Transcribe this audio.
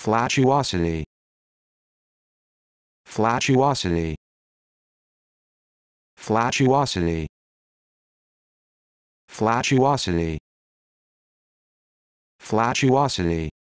Flatuosity. Flatuosity. Flatuosity. Flatuosity. Flatuosity.